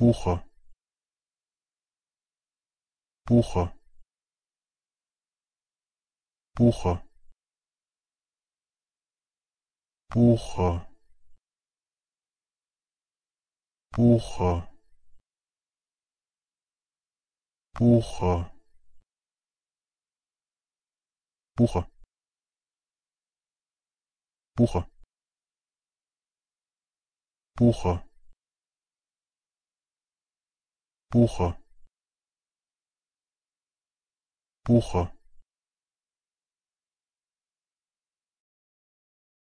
пуха пуха пуха пуха пуха пуха пуха пуха пуха пуха пуха